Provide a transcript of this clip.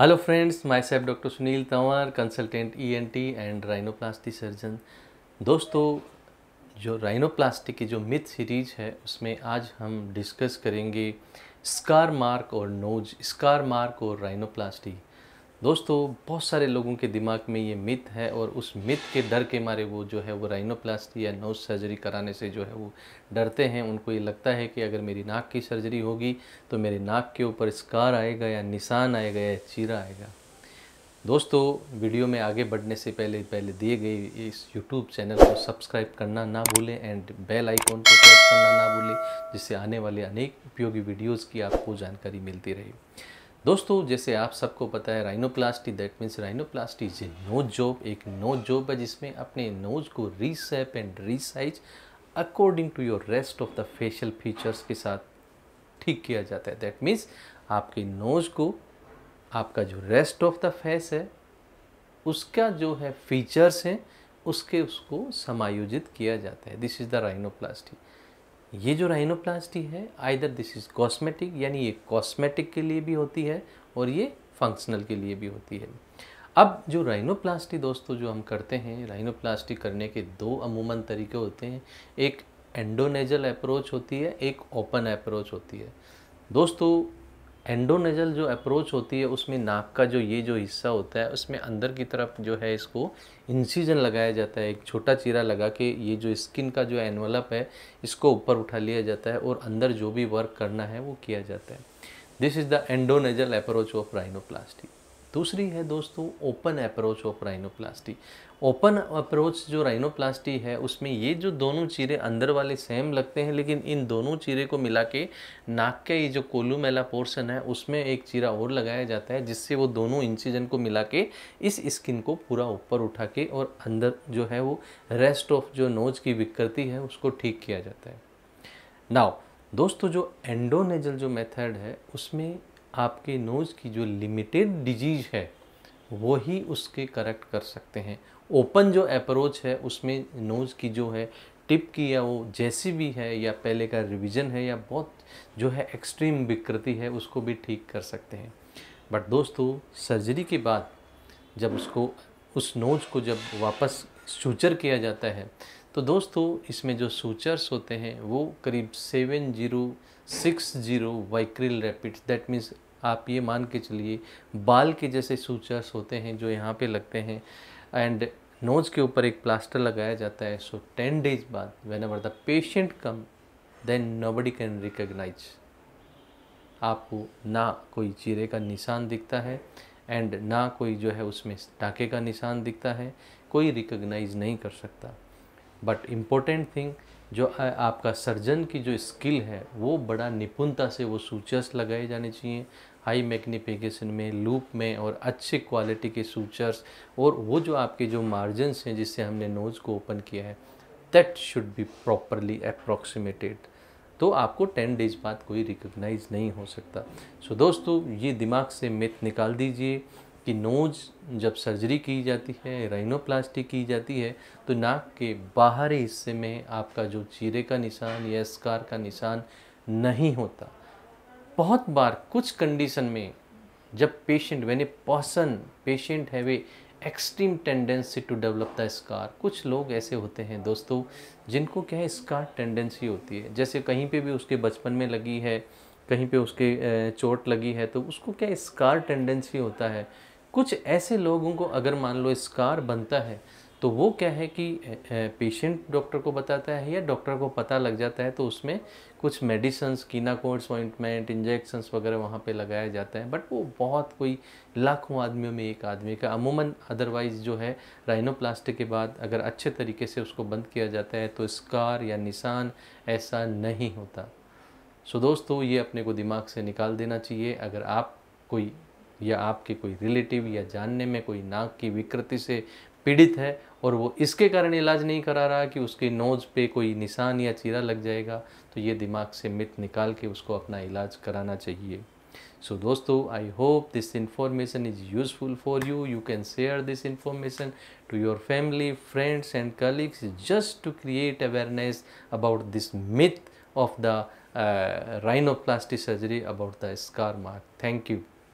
hello friends myself doctor Sunil Tanwar consultant ENT and rhinoplasty surgeon दोस्तों जो rhinoplasty की जो मिथ सीरीज है उसमें आज हम डिस्कस करेंगे स्कार मार्क और नोज स्कार मार्क और राइनोप्लास्टी दोस्तों बहुत सारे लोगों के दिमाग में ये मिथ है और उस मिथ के डर के मारे वो जो है वो राइनोप्लास्टी या नोज सर्जरी कराने से जो है वो डरते हैं उनको ये लगता है कि अगर मेरी नाक की सर्जरी होगी तो मेरे नाक के ऊपर स्कार आएगा या निशान आएगा या चीरा आएगा दोस्तों वीडियो में आगे बढ़ने से पहले पहले दिए गए इस यूट्यूब चैनल को सब्सक्राइब करना ना भूलें एंड बेल आइकॉन को प्रेस करना ना भूलें जिससे आने वाले अनेक उपयोगी वीडियोज़ की आपको जानकारी मिलती रहे दोस्तों जैसे आप सबको पता है rhinoplasty that means rhinoplasty is a nose job एक नोज जॉब है जिसमें अपने नोज को reshape and resize according to your rest of the facial features के साथ ठीक किया जाता है दैट मीन्स आपके नोज को आपका जो रेस्ट ऑफ द फेस है उसका जो है फीचर्स हैं उसके उसको समायोजित किया जाता है दिस इज़ द राइनोप्लास्टी ये जो राइनोप्लास्टी है आइदर दिस इज कॉस्मेटिक यानी ये कॉस्मेटिक के लिए भी होती है और ये फंक्शनल के लिए भी होती है अब जो राइनोप्लास्टी दोस्तों जो हम करते हैं राइनोप्लास्टी करने के दो अमूमन तरीके होते हैं एक एंडोनेजल अप्रोच होती है एक ओपन अप्रोच होती है दोस्तों एंडोनेजल जो अप्रोच होती है उसमें नाक का जो ये जो हिस्सा होता है उसमें अंदर की तरफ जो है इसको इंसीजन लगाया जाता है एक छोटा चीरा लगा के ये जो स्किन का जो एनवलप है इसको ऊपर उठा लिया जाता है और अंदर जो भी वर्क करना है वो किया जाता है this is the endonasal approach of rhinoplasty दूसरी है दोस्तों open approach of rhinoplasty open approach जो राइनोप्लास्टी है उसमें ये जो दोनों चीरे अंदर वाले सेम लगते हैं लेकिन इन दोनों चीरे को मिला के नाक का ये जो कोलूमेला पोर्शन है उसमें एक चीरा और लगाया जाता है जिससे वो दोनों इंसिजन को मिला के इस स्किन को पूरा ऊपर उठा के और अंदर जो है वो रेस्ट ऑफ जो नोज की विकृति है उसको ठीक किया जाता है नाव दोस्तों जो एंडोनेजल जो मेथड है उसमें आपके नोज़ की जो लिमिटेड डिजीज़ है वो ही उसके करेक्ट कर सकते हैं ओपन जो अप्रोच है उसमें नोज़ की जो है टिप की या वो जैसी भी है या पहले का रिवीजन है या बहुत जो है एक्सट्रीम विकृति है उसको भी ठीक कर सकते हैं बट दोस्तों सर्जरी के बाद जब उसको उस नोज को जब वापस सूचर किया जाता है तो दोस्तों इसमें जो सूचर्स होते हैं वो करीब seven zero six zero Vicryl rapids that means आप ये मान के चलिए बाल के जैसे सूचर्स होते हैं जो यहाँ पे लगते हैं एंड नोज के ऊपर एक प्लास्टर लगाया जाता है सो टेन डेज बाद whenever the patient come then nobody can recognise आपको ना कोई चीरे का निशान दिखता है एंड ना कोई जो है उसमें टाके का निशान दिखता है कोई रिकग्नाइज नहीं कर सकता बट इम्पोर्टेंट थिंग जो आपका सर्जन की जो स्किल है वो बड़ा निपुणता से वो सूचर्स लगाए जाने चाहिए हाई मैग्निफिकेशन में लूप में और अच्छे क्वालिटी के सूचर्स और वो जो आपके जो मार्जन्स हैं जिससे हमने नोज़ को ओपन किया है that should be properly approximated तो आपको टेन डेज बाद कोई रिकोगनाइज नहीं हो सकता सो so, दोस्तों ये दिमाग से मिथ निकाल दीजिए कि नोज जब सर्जरी की जाती है राइनोप्लास्टी की जाती है तो नाक के बाहरी हिस्से में आपका जो चीरे का निशान या स्कार का निशान नहीं होता बहुत बार कुछ कंडीशन में जब patient when a person patient have extreme tendency to develop the scar कुछ लोग ऐसे होते हैं दोस्तों जिनको क्या है स्कार टेंडेंसी होती है जैसे कहीं पे भी उसके बचपन में लगी है कहीं पे उसके चोट लगी है तो उसको क्या स्कार टेंडेंसी होता है कुछ ऐसे लोगों को अगर मान लो स्कार बनता है तो वो क्या है कि पेशेंट डॉक्टर को बताता है या डॉक्टर को पता लग जाता है तो उसमें कुछ मेडिसन्स कीनाकोड्स ऑइंटमेंट इंजेक्शंस वगैरह वहाँ पे लगाया जाता है बट वो बहुत कोई लाखों आदमियों में एक आदमी का अमूमन अदरवाइज़ जो है राइनोप्लास्टिक के बाद अगर अच्छे तरीके से उसको बंद किया जाता है तो स्कार या निशान ऐसा नहीं होता सो दोस्तों ये अपने को दिमाग से निकाल देना चाहिए अगर आप कोई या आपके कोई रिलेटिव या जानने में कोई नाक की विकृति से पीड़ित है और वो इसके कारण इलाज नहीं करा रहा कि उसके नोज़ पे कोई निशान या चीरा लग जाएगा तो ये दिमाग से मित निकाल के उसको अपना इलाज कराना चाहिए सो so, दोस्तों I hope this information is useful for you you can share this information to your family friends and colleagues just to create awareness about this myth of the rhinoplastic surgery about the scar mark thank you